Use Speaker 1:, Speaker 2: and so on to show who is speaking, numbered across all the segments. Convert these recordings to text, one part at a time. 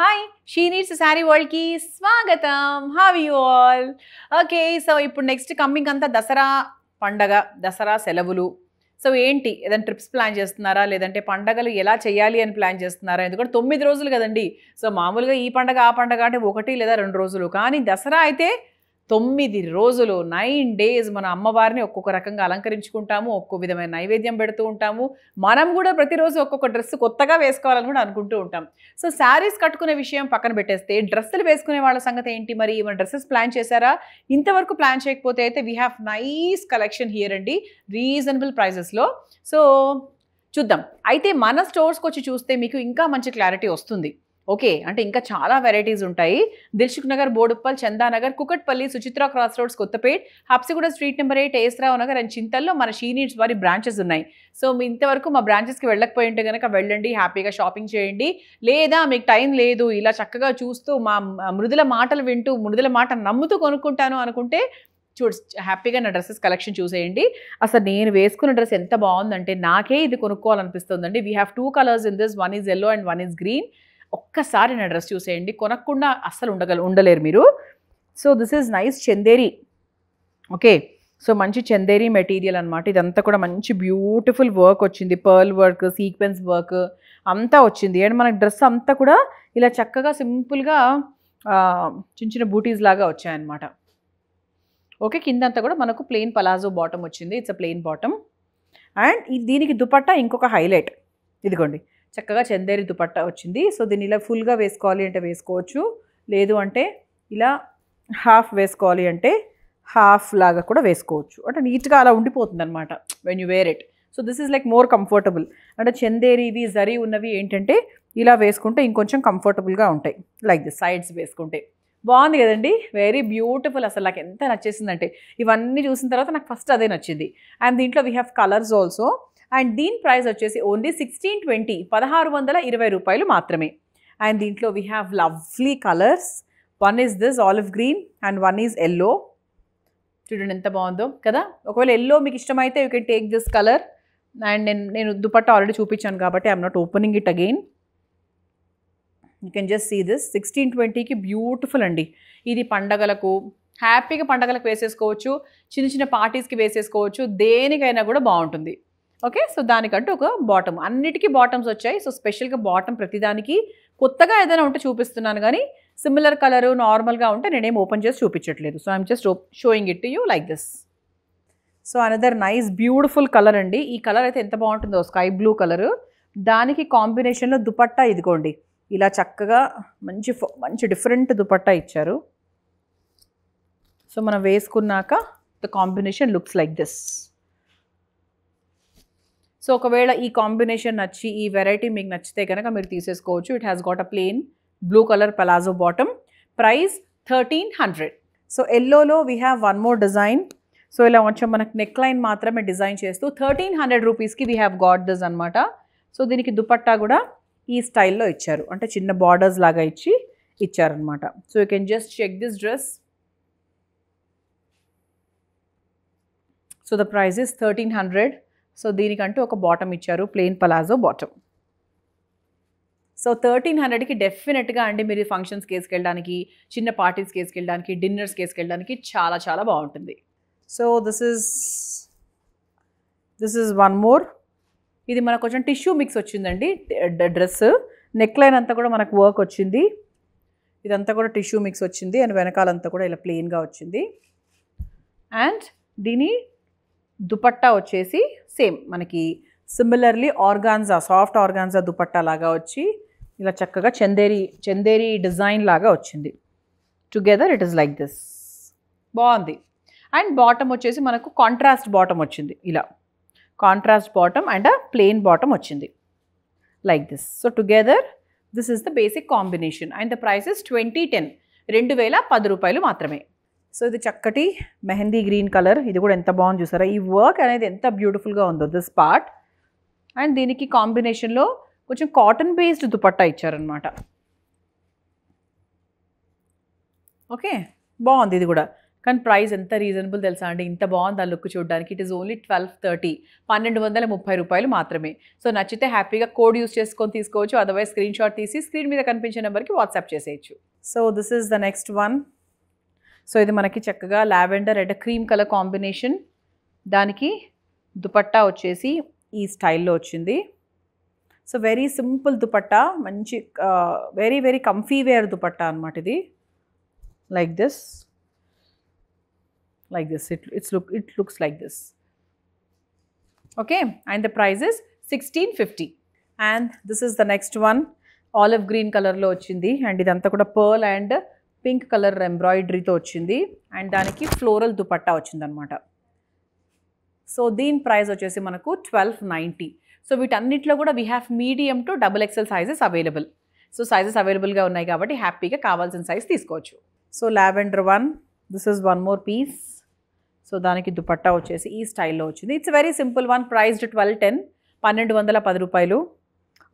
Speaker 1: Hi she sari వరల్డ్కి స్వాగతం have you all okay so ఇప్పుడు నెక్స్ట్ కమ్మింగ్ అంతా దసరా పండగ దసరా సెలవులు సో ఏంటి ఏదైనా ట్రిప్స్ ప్లాన్ చేస్తున్నారా లేదంటే పండగలు ఎలా చేయాలి అని ప్లాన్ చేస్తున్నారా ఎందుకంటే తొమ్మిది రోజులు కదండి సో మామూలుగా ఈ పండగ ఆ పండగ అంటే ఒకటి లేదా రెండు రోజులు కానీ దసరా అయితే తొమ్మిది రోజులు నైన్ డేస్ మన అమ్మవారిని ఒక్కొక్క రకంగా అలంకరించుకుంటాము ఒక్కో విధమైన నైవేద్యం పెడుతూ ఉంటాము మనం కూడా ప్రతిరోజు ఒక్కొక్క డ్రెస్ కొత్తగా వేసుకోవాలని కూడా అనుకుంటూ ఉంటాం సో శారీస్ కట్టుకునే విషయం పక్కన పెట్టేస్తే డ్రెస్సులు వేసుకునే వాళ్ళ సంగతి ఏంటి మరి మన డ్రెస్సెస్ ప్లాన్ చేశారా ఇంతవరకు ప్లాన్ చేయకపోతే అయితే we have nice collection here అండి రీజనబుల్ ప్రైజెస్లో సో చూద్దాం అయితే మన స్టోర్స్కి వచ్చి చూస్తే మీకు ఇంకా మంచి క్లారిటీ వస్తుంది ఓకే అంటే ఇంకా చాలా వెరైటీస్ ఉంటాయి Dilsukh Nagar Boduppal Chandanagar Kukatpally Suchitra cross roads Kothapet Habsiguda street number eight ఏస్రావు Nagar and చింతల్లో మన షీనీడ్స్ వారి బ్రాంచెస్ ఉన్నాయి సో మీ ఇంతవరకు మా బ్రాంచెస్కి వెళ్ళకపోయి ఉంటే కనుక వెళ్ళండి హ్యాపీగా షాపింగ్ చేయండి లేదా మీకు టైం లేదు ఇలా చక్కగా చూస్తూ మా మృదుల మాటలు వింటూ మృదుల మాట నమ్ముతూ కొనుక్కుంటాను అనుకుంటే చూ హ్యాపీగా నా డ్రెస్సెస్ కలెక్షన్ చూసేయండి అసలు నేను వేసుకున్న డ్రెస్ ఎంత బాగుందంటే నాకే ఇది కొనుక్కోవాలనిపిస్తుందండి we have two colours in this one is yellow and one is green ఒక్కసారి నా డ్రెస్ చూసేయండి కొనకుండా అస్సలు ఉండగల ఉండలేరు మీరు so this is nice Chanderi okay so మంచి చందేరి మెటీరియల్ అనమాట ఇదంతా కూడా మంచి బ్యూటిఫుల్ వర్క్ వచ్చింది పర్ల్ వర్క్ సీక్వెన్స్ వర్క్ అంతా వచ్చింది అండ్ మనకు డ్రెస్ అంతా కూడా ఇలా చక్కగా సింపుల్గా చిన్న చిన్న బూటీస్ లాగా వచ్చాయన్నమాట ఓకే కింద అంతా కూడా మనకు ప్లెయిన్ పలాజో బాటమ్ వచ్చింది it's a plain bottom and దీనికి దుపట్టా ఇంకొక హైలైట్ ఇదిగోండి చక్కగా చందేరి దుపట్ట వచ్చింది సో దీన్ని ఇలా ఫుల్గా వేసుకోవాలి అంటే వేసుకోవచ్చు లేదు అంటే ఇలా హాఫ్ వేసుకోవాలి అంటే హాఫ్ లాగా కూడా వేసుకోవచ్చు అంటే నీట్గా అలా ఉండిపోతుంది అనమాట when you wear it so this is like more comfortable అంటే చందేరివి జరి ఉన్నవి ఏంటంటే ఇలా వేసుకుంటే ఇంకొంచెం కంఫర్టబుల్గా ఉంటాయి లైక్ ది సైడ్స్ వేసుకుంటే బాగుంది కదండి వెరీ బ్యూటిఫుల్ అసలు నాకు ఎంత నచ్చేసిందంటే ఇవన్నీ చూసిన తర్వాత నాకు ఫస్ట్ అదే నచ్చింది అండ్ దీంట్లో we have colours also and దీని ప్రైస్ వచ్చేసి ఓన్లీ సిక్స్టీన్ ట్వంటీ పదహారు వందల ఇరవై రూపాయలు మాత్రమే అండ్ దీంట్లో we have lovely colours one is this olive green and one is yellow చూడండి ఎంత బాగుందో కదా ఒకవేళ ఎల్లో మీకు ఇష్టమైతే you can take this colour and నేను నేను దుపట్ట ఆల్రెడీ చూపించాను కాబట్టి I'm not opening it again you can just see this sixteen ట్వంటీకి బ్యూటిఫుల్ అండి ఇది పండగలకు హ్యాపీగా పండగలకు వేసేసుకోవచ్చు చిన్న చిన్న పార్టీస్కి వేసేసుకోవచ్చు దేనికైనా కూడా బాగుంటుంది ఓకే సో దానికంటూ ఒక బాటమ్ అన్నిటికీ బాటమ్స్ వచ్చాయి సో స్పెషల్గా బాటమ్ ప్రతిదానికి కొత్తగా ఏదైనా ఉంటే చూపిస్తున్నాను కానీ సిమిలర్ కలర్ నార్మల్గా ఉంటే నేనేం ఓపెన్ చేసి చూపించట్లేదు so I'm just showing it to you like this so another nice beautiful colour అండి ఈ కలర్ అయితే ఎంత బాగుంటుందో స్కై బ్లూ కలర్ దానికి కాంబినేషన్లో దుపట్టా ఇదిగోండి ఇలా చక్కగా మంచి మంచి డిఫరెంట్ దుపట్టా ఇచ్చారు సో మనం వేసుకున్నాక the combination looks like this so ఒకవేళ ఈ కాంబినేషన్ నచ్చి ఈ వెరైటీ మీకు నచ్చితే కనుక మీరు తీసేసుకోవచ్చు it has got a plain blue colour palazzo bottom price thirteen hundred so ఎల్లోలో we have one more design so ఇలా కొంచెం మనకు నెక్ లైన్ మాత్రమే డిజైన్ చేస్తూ థర్టీన్ హండ్రెడ్ రూపీస్కి వీ హ్యావ్ గాట్ దిస్ అనమాట సో దీనికి దుపట్టా కూడా ఈ స్టైల్లో ఇచ్చారు అంటే చిన్న బార్డర్స్ లాగా ఇచ్చి ఇచ్చారనమాట so you can just check this dress so the price is thirteen hundred so దీనికంటూ ఒక బాటమ్ ఇచ్చారు plain palazzo bottom so thirteen హండ్రెడ్కి డెఫినెట్గా అండి మీరు ఫంక్షన్స్కి వేసుకెళ్ళడానికి చిన్న పార్టీస్కి వేసుకెళ్ళడానికి డిన్నర్స్కి వేసుకెళ్ళడానికి చాలా చాలా బాగుంటుంది so this is this is one more ఇది మనకు కొంచెం టిష్యూ మిక్స్ వచ్చిందండి డ్రెస్ నెక్ లైన్ అంతా కూడా మనకు వర్క్ వచ్చింది ఇదంతా కూడా టిష్యూ మిక్స్ వచ్చింది అండ్ వెనకాలంతా కూడా ఇలా ప్లెయిన్గా వచ్చింది అండ్ దీని దుపట్టా వచ్చేసి సేమ్ మనకి similarly organza soft organza dupatta లాగా వచ్చి ఇలా చక్కగా చందేరి చందేరి డిజైన్ లాగా వచ్చింది together it is like this బాగుంది అండ్ బాటమ్ వచ్చేసి మనకు కాంట్రాస్ట్ బాటమ్ వచ్చింది ఇలా contrast bottom and plain bottom వచ్చింది like this so together this is the basic combination and the price is twenty ten రెండు వేల పది రూపాయలు మాత్రమే సో ఇది చక్కటి మెహందీ గ్రీన్ కలర్ ఇది కూడా ఎంత బాగుంది చూసారా ఈ వర్క్ అనేది ఎంత బ్యూటిఫుల్గా ఉందో దిస్ పార్ట్ అండ్ దీనికి కాంబినేషన్లో కొంచెం కాటన్ బేస్డ్ దుపట్టా ఇచ్చారనమాట ఓకే బాగుంది ఇది కూడా కానీ ప్రైస్ ఎంత రీజనబుల్ తెలుసా అండి ఇంత బాగుంది ఆ లుక్ చూడడానికి it is only twelve thirty పన్నెండు వందల ముప్పై రూపాయలు మాత్రమే సో నచ్చితే హ్యాపీగా కోడ్ యూస్ చేసుకొని తీసుకోవచ్చు అదర్వైజ్ స్క్రీన్ షాట్ తీసి స్క్రీన్ మీద కనిపించే నెంబర్కి వాట్సాప్ చేసేయచ్చు so this is the next one so ఇది మనకి చక్కగా lavender red cream colour combination దానికి దుపట్టా వచ్చేసి ఈ స్టైల్లో వచ్చింది సో వెరీ సింపుల్ దుపట్టా మంచి very very comfy wear dupatta అనమాట ఇది like this like this it it's look it looks like this okay and the price is sixteen fifty and this is the next one olive green కలర్లో వచ్చింది and ఇదంతా కూడా pearl and pink colour ఎంబ్రాయిడరీతో వచ్చింది and దానికి floral dupatta వచ్చిందనమాట so దీని price వచ్చేసి మనకు ట్వెల్వ్ నైంటీ సో వీటన్నిటిలో కూడా we have medium to double XL sizes available so sizes అవైలబుల్గా ఉన్నాయి కాబట్టి హ్యాపీగా కావాల్సిన సైజ్ తీసుకోవచ్చు so lavender one this is one more piece so దానికి దుపట్టా వచ్చేసి ఈ స్టైల్లో వచ్చింది it's very simple one priced twelve ten పన్నెండు వందల పది రూపాయలు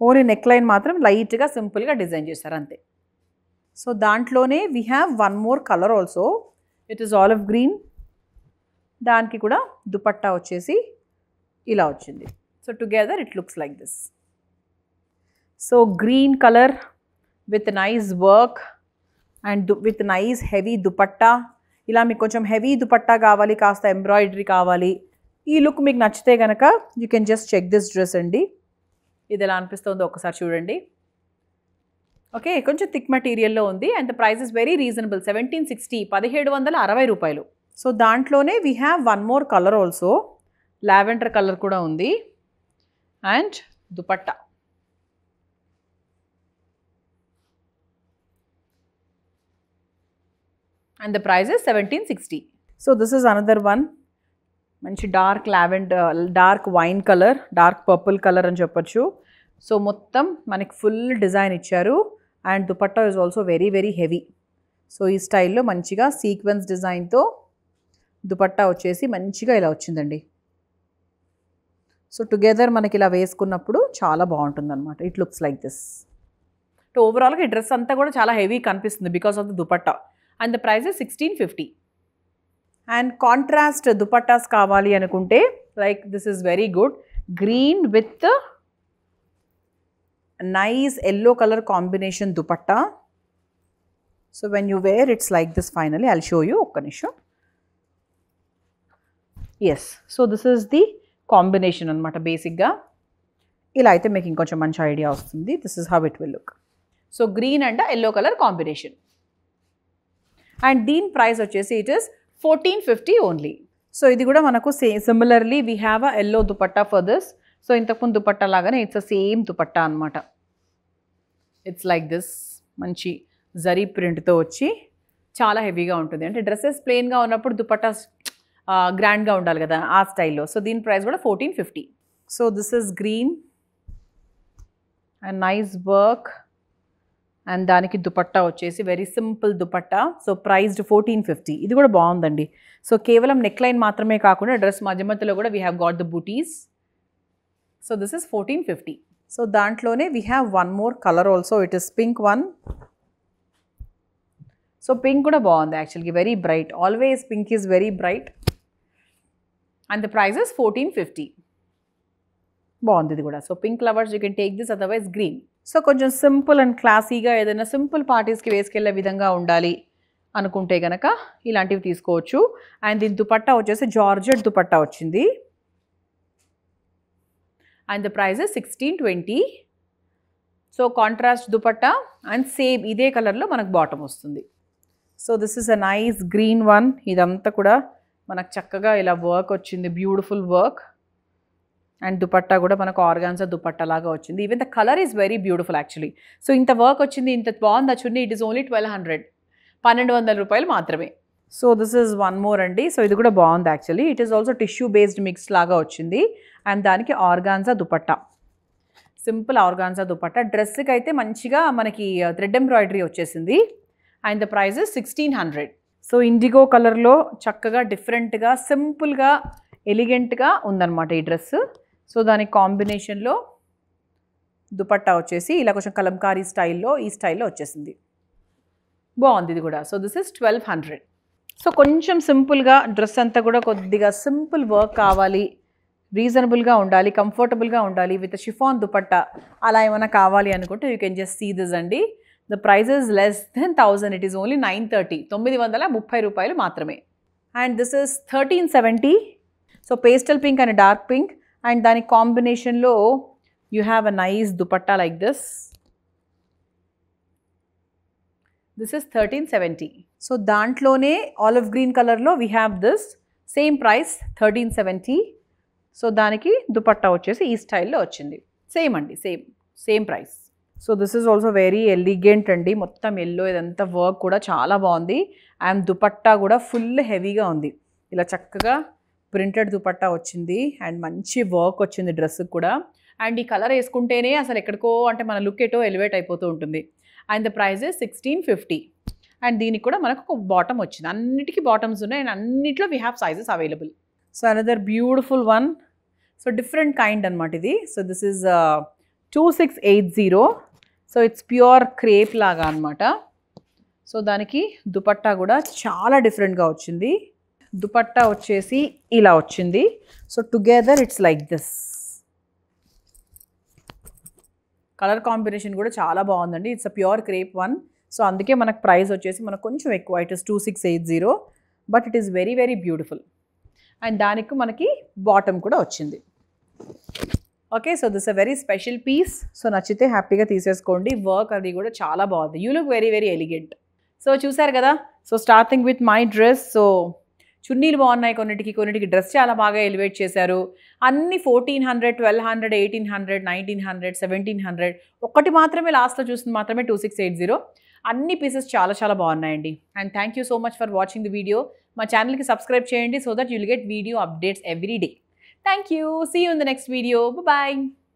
Speaker 1: ఓన్లీ నెక్లైన్ మాత్రం లైట్గా సింపుల్గా డిజైన్ చేశారు అంతే సో దాంట్లోనే we have one more colour also it is all of green దానికి కూడా దుపట్టా వచ్చేసి ఇలా వచ్చింది so together it looks like this so green colour with nice work and with nice heavy dupatta ఇలా మీకు కొంచెం హెవీ దుపట్టా కావాలి కాస్త ఎంబ్రాయిడరీ కావాలి ఈ లుక్ మీకు నచ్చితే కనుక you can just check this dress అండి ఇది ఎలా అనిపిస్తుందో ఒకసారి చూడండి ఓకే కొంచెం థిక్ మెటీరియల్లో ఉంది and the price is very reasonable seventeen sixty పదిహేడు వందల అరవై రూపాయలు సో దాంట్లోనే we have one more colour also lavender colour కూడా ఉంది and dupatta and the price is seventeen sixty so this is another one మంచి dark lavender dark wine colour dark purple colour అని చెప్పొచ్చు సో మొత్తం మనకి ఫుల్ డిజైన్ ఇచ్చారు and dupatta is also very very heavy so ఈ స్టైల్లో మంచిగా సీక్వెన్స్ డిజైన్తో దుపట్టా వచ్చేసి మంచిగా ఇలా వచ్చిందండి సో టుగెదర్ మనకి ఇలా వేసుకున్నప్పుడు చాలా బాగుంటుంది అనమాట it looks like this so ఓవరాల్గా ఈ డ్రెస్ అంతా కూడా చాలా హెవీ కనిపిస్తుంది because of the dupatta and the price sixteen fifty and contrast dupattas కావాలి అనుకుంటే like this is very good green with nice yellow colour combination combination so when you wear it's like this finally finally show you you Okanisha. Yes so this is the combination అనమాట బేసిక్గా ఇలా అయితే మీకు ఇంకొంచెం మంచి idea వస్తుంది this is how it will look so green and yellow colour combination and దీని price వచ్చేసి it is fourteen fifty only so ఇది కూడా మనకు same similarly we have a yellow dupatta for this so ఇంతకుముందు దుపట్టా లాగానే ఇట్స్ అ సేమ్ దుపట్టా అనమాట it's like this మంచి జరీ ప్రింట్తో వచ్చి చాలా హెవీగా ఉంటుంది అంటే డ్రెస్సెస్ ప్లెయిన్గా ఉన్నప్పుడు దుపట్టా గ్రాండ్గా ఉండాలి కదా ఆ స్టైల్లో సో దీని ప్రైస్ కూడా fourteen fifty so this is green and nice work and దానికి దుపట్టా వచ్చేసి very simple dupatta so priced fourteen fifty ఇది కూడా బాగుందండి సో కేవలం నెక్ లైన్ మాత్రమే కాకుండా డ్రెస్ మధ్య మధ్యలో కూడా we have got the buttis so this is fourteen fifty so దాంట్లోనే we have one more colour also it is pink one so pink కూడా బాగుంది యాక్చువల్గా very bright always pink is very bright and the prices fourteen fifty బాగుంది ఇది కూడా సో pink lovers you can take this otherwise green so కొంచెం simple and క్లాసీగా ఏదైనా సింపుల్ పార్టీస్కి వేసుకెళ్ళే విధంగా ఉండాలి అనుకుంటే కనుక ఇలాంటివి తీసుకోవచ్చు అండ్ దీని దుపట్టా వచ్చేసి జార్జెట్ దుపట్టా వచ్చింది and the price sixteen twenty so contrast dupatta and same ఇదే కలర్లో మనకు బాటమ్ వస్తుంది so this is a nice green one ఇదంతా కూడా మనకు చక్కగా ఇలా వర్క్ వచ్చింది బ్యూటిఫుల్ వర్క్ అండ్ దుపట్టా కూడా మనకు ఆర్గాన్సా దుపట్ట లాగా వచ్చింది even the colour is very beautiful actually so ఇంత వర్క్ వచ్చింది ఇంత బాగుంది ఆ chunni it is only twelve hundred పన్నెండు వందల రూపాయలు మాత్రమే so this is one more అండి సో ఇది కూడా బాగుంది actually it is also tissue based mix లాగా వచ్చింది అండ్ దానికి organza dupatta simple organza dupatta డ్రెస్కి అయితే మంచిగా మనకి థ్రెడ్ uh, ఎంబ్రాయిడరీ వచ్చేసింది and the price sixteen hundred so indigo కలర్లో చక్కగా డిఫరెంట్గా సింపుల్గా ఎలిగెంట్గా ఉందన్నమాట ఈ డ్రెస్ సో దాని కాంబినేషన్లో దుపట్టా వచ్చేసి ఇలా కొంచెం కలంకారీ స్టైల్లో ఈ స్టైల్లో వచ్చేసింది బాగుంది ఇది కూడా so this is twelve hundred so కొంచెం సింపుల్గా డ్రెస్ అంతా కూడా కొద్దిగా సింపుల్ వర్క్ కావాలి రీజనబుల్గా ఉండాలి కంఫర్టబుల్గా ఉండాలి విత్ షిఫాన్ దుపట్టా అలా ఏమైనా కావాలి అనుకుంటే you can just see this అండి the prices less than thousand it is only nine thirty తొమ్మిది వందల ముప్పై రూపాయలు మాత్రమే and this is thirteen seventy so pastel pink and dark pink and దాని కాంబినేషన్లో you have a nice dupatta like this this is thirteen seventy so దాంట్లోనే olive green కలర్లో we have this same price thirteen seventy so దానికి దుపట్టా వచ్చేసి ఈ స్టైల్లో వచ్చింది same అండి same same price so this is also very elegant అండి మొత్తం ఎల్లో ఇదంతా వర్క్ కూడా చాలా బాగుంది అండ్ దుపట్టా కూడా ఫుల్ హెవీగా ఉంది ఇలా చక్కగా ప్రింటెడ్ దుపట్టా వచ్చింది అండ్ మంచి వర్క్ వచ్చింది డ్రెస్కి కూడా అండ్ ఈ కలర్ వేసుకుంటేనే అసలు ఎక్కడికో అంటే మన లుక్ ఎటో ఎలివేట్ అయిపోతూ ఉంటుంది and the prices sixteen fifty and దీనికి కూడా మనకు ఒక బాటమ్ వచ్చింది అన్నిటికీ బాటమ్స్ ఉన్నాయి అండ్ అన్నిట్లో we have sizes available so another beautiful one so different kind అనమాట ఇది so this is two six eight zero so it's pure crepe లాగా అనమాట సో దానికి దుపట్టా కూడా చాలా డిఫరెంట్గా వచ్చింది దుపట్టా వచ్చేసి ఇలా వచ్చింది so together it's like this colour combination కూడా చాలా బాగుందండి it's a pure crepe one so అందుకే మనకు ప్రైస్ వచ్చేసి మనకు కొంచెం ఎక్కువ it is two six eight zero but it is very very beautiful and దానికి మనకి బాటమ్ కూడా వచ్చింది okay so this a very special piece so నచ్చితే హ్యాపీగా తీసేసుకోండి వర్క్ అది కూడా చాలా బాగుంది you look very very elegant so చూసారు కదా so starting with my dress so చున్నీలు బాగున్నాయి కొన్నిటికి కొన్నిటికి డ్రెస్ చాలా బాగా ఎలివేట్ చేశారు అన్ని fourteen hundred twelve hundred eighteen hundred nineteen hundred seventeen hundred ఒకటి మాత్రమే లాస్ట్లో చూసింది మాత్రమే టూ సిక్స్ ఎయిట్ జీరో అన్ని పీసెస్ చాలా చాలా బాగున్నాయండి and thank you so much for watching the video మా ఛానల్కి సబ్స్క్రైబ్ చేయండి so that you'll get video updates every day thank you see you in the next video bye